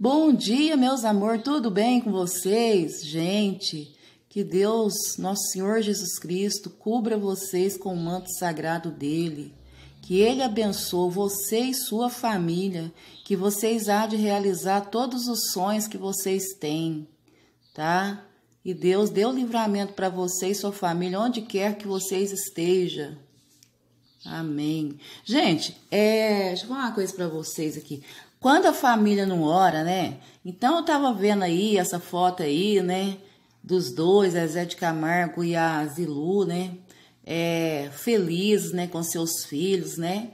Bom dia, meus amor, tudo bem com vocês? Gente, que Deus, nosso Senhor Jesus Cristo, cubra vocês com o manto sagrado dele. Que ele abençoe você e sua família, que vocês há de realizar todos os sonhos que vocês têm, tá? E Deus dê o livramento para você e sua família, onde quer que vocês estejam. Amém. Gente, é, deixa eu falar uma coisa para vocês aqui. Quando a família não ora, né? Então eu tava vendo aí essa foto aí, né? Dos dois, a Zé de Camargo e a Zilu, né? É, felizes, né? Com seus filhos, né?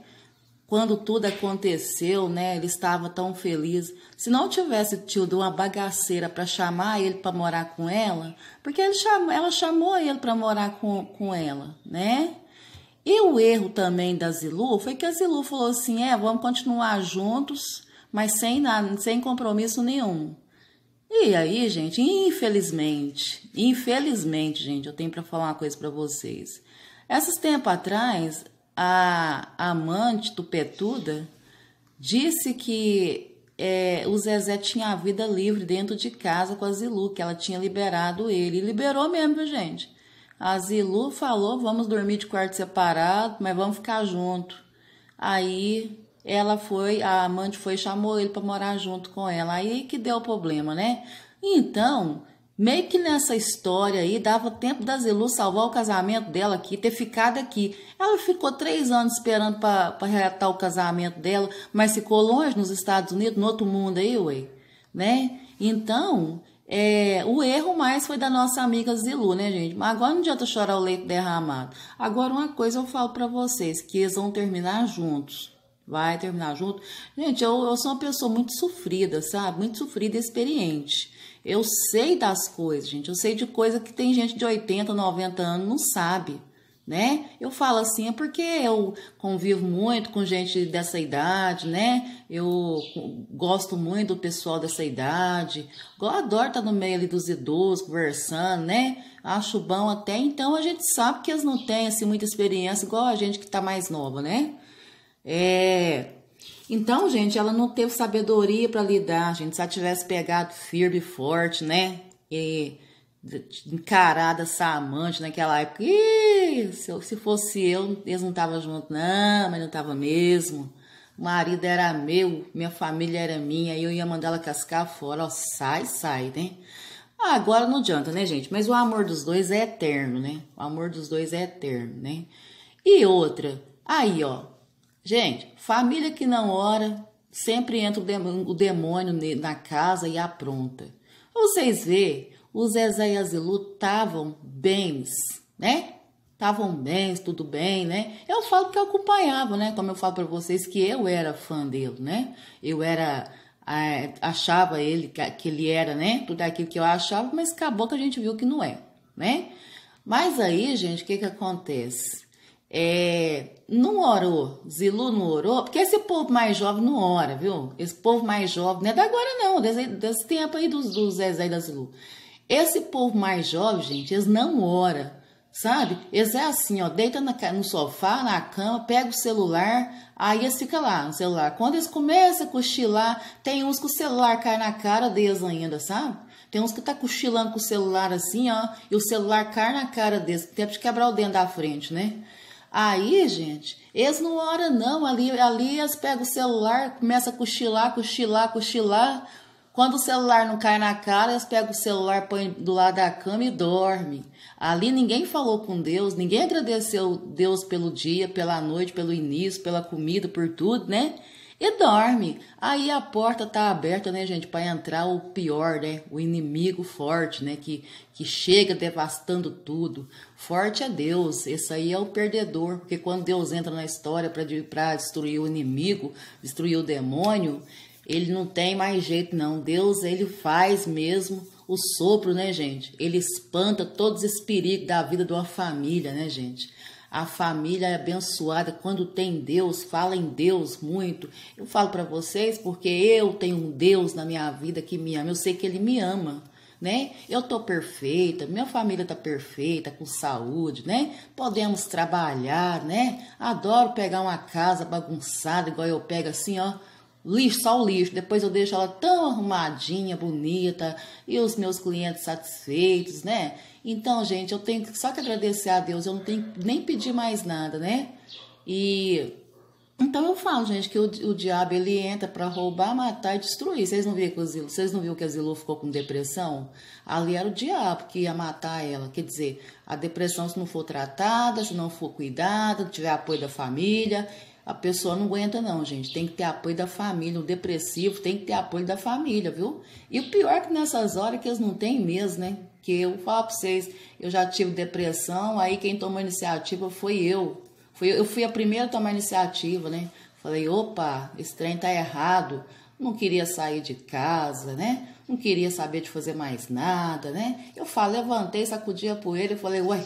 Quando tudo aconteceu, né? Ele estava tão feliz. Se não tivesse tido uma bagaceira para chamar ele para morar com ela, porque ele chamou, ela chamou ele para morar com, com ela, né? E o erro também da Zilu foi que a Zilu falou assim: é, vamos continuar juntos mas sem, nada, sem compromisso nenhum. E aí, gente, infelizmente, infelizmente, gente, eu tenho para falar uma coisa para vocês. Esses tempo atrás, a amante do disse que é, o Zezé tinha a vida livre dentro de casa com a Zilu, que ela tinha liberado ele. E liberou mesmo, gente? A Zilu falou: vamos dormir de quarto separado, mas vamos ficar junto. Aí ela foi, a amante foi e chamou ele para morar junto com ela. Aí que deu o problema, né? Então, meio que nessa história aí, dava tempo da Zelu salvar o casamento dela aqui, ter ficado aqui. Ela ficou três anos esperando para reatar o casamento dela, mas ficou longe nos Estados Unidos, no outro mundo aí, ué. Né? Então, é, o erro mais foi da nossa amiga Zilu, né, gente? Mas agora não adianta chorar o leite derramado. Agora, uma coisa eu falo para vocês, que eles vão terminar juntos vai terminar junto. Gente, eu, eu, sou uma pessoa muito sofrida, sabe? Muito sofrida e experiente. Eu sei das coisas, gente. Eu sei de coisa que tem gente de 80, 90 anos não sabe, né? Eu falo assim é porque eu convivo muito com gente dessa idade, né? Eu gosto muito do pessoal dessa idade. Eu adoro estar tá no meio ali dos idosos, conversando, né? Acho bom até. Então a gente sabe que eles não têm assim muita experiência igual a gente que tá mais nova, né? É. Então, gente, ela não teve sabedoria para lidar, gente. Se ela tivesse pegado firme e forte, né? E encarada essa amante naquela época. Ih, se, fosse eu, eles não estavam juntos, não, mas não tava mesmo. O marido era meu, minha família era minha, e eu ia mandar ela cascar fora, ó, sai, sai, né? Agora não adianta, né, gente? Mas o amor dos dois é eterno, né? O amor dos dois é eterno, né? E outra, aí, ó, Gente, família que não ora, sempre entra o demônio na casa e apronta. Vocês vê, o Zezé e a Zilu estavam bens, né? Estavam bens, tudo bem, né? Eu falo que eu acompanhava, né? Como eu falo para vocês que eu era fã dele, né? Eu era achava ele que ele era, né? Tudo aquilo que eu achava, mas acabou que a gente viu que não é, né? Mas aí, gente, o que que acontece? é, não orou, Zilu não orou, porque esse povo mais jovem não ora, viu? Esse povo mais jovem, não é da agora não, desse, desse tempo aí dos, dos Zezé e da Zilu. Esse povo mais jovem, gente, eles não oram, sabe? Eles é assim, ó, deita na, no sofá, na cama, pega o celular, aí eles ficam lá no celular. Quando eles começam a cochilar, tem uns que o celular cai na cara deles ainda, sabe? Tem uns que tá cochilando com o celular assim, ó, e o celular cai na cara deles, tem que quebrar o dente da frente, né? Aí, gente, eles não oram, não. Ali, ali eles pegam o celular, começam a cochilar, cochilar, cochilar. Quando o celular não cai na cara, eles pegam o celular, põem do lado da cama e dormem. Ali ninguém falou com Deus, ninguém agradeceu Deus pelo dia, pela noite, pelo início, pela comida, por tudo, né? e dorme. Aí a porta tá aberta, né, gente, para entrar o pior, né, o inimigo forte, né, que, que chega devastando tudo. Forte é Deus, esse aí é o perdedor, porque quando Deus entra na história para destruir o inimigo, destruir o demônio, ele não tem mais jeito não. Deus, ele faz mesmo o sopro, né, gente? Ele espanta todos os perigos da vida de uma família, né, gente? A família é abençoada quando tem Deus, fala em Deus muito. Eu falo para vocês porque eu tenho um Deus na minha vida que me ama. Eu sei que ele me ama. Né? Eu tô perfeita, minha família tá perfeita, com saúde, né? Podemos trabalhar, né? Adoro pegar uma casa bagunçada, igual eu pego assim, ó, lixo, só o lixo. Depois eu deixo ela tão arrumadinha, bonita, e os meus clientes satisfeitos, né? Então, gente, eu tenho só que agradecer a Deus, eu não tenho nem pedir mais nada, né? E então eu falo, gente, que o, o diabo ele entra para roubar, matar e destruir. Vocês não viram que o Zilu, vocês não viram que a Zilu ficou com depressão? Ali era o diabo que ia matar ela. Quer dizer, a depressão se não for tratada, se não for cuidada, não tiver apoio da família, a pessoa não aguenta, não, gente. Tem que ter apoio da família. O depressivo tem que ter apoio da família, viu? E o pior é que nessas horas que eles não têm mesmo, né? Que eu falo pra vocês, eu já tive depressão, aí quem tomou iniciativa foi eu. Foi, eu fui a primeira a tomar iniciativa, né? Falei, opa, esse trem tá errado. Não queria sair de casa, né? Não queria saber de fazer mais nada, né? Eu falei, levantei, sacudi a poeira e falei, ué,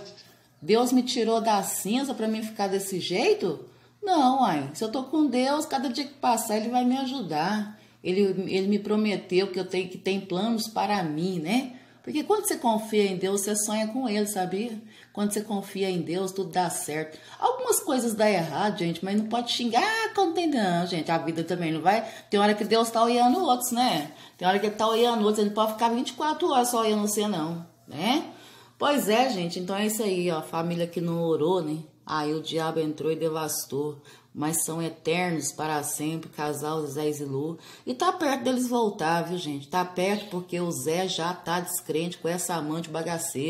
Deus me tirou da cinza para mim ficar desse jeito? Não, ai, se eu estou com Deus, cada dia que passar Ele vai me ajudar. Ele, ele me prometeu que eu tenho que tem planos para mim, né? Porque quando você confia em Deus, você sonha com Ele, sabia? Quando você confia em Deus, tudo dá certo. Algumas coisas dá errado, gente, mas não pode xingar ah, quando tem não, gente. A vida também não vai. Tem hora que Deus está olhando outros, né? Tem hora que Ele está olhando outros. Ele não pode ficar 24 horas só olhando você, não, né? Pois é, gente. Então é isso aí, ó. Família que não orou, né? Aí o diabo entrou e devastou, mas são eternos para sempre, casal Zé e Zilu. E tá perto deles voltar, viu, gente? Tá perto porque o Zé já tá descrente com essa amante bagaceira.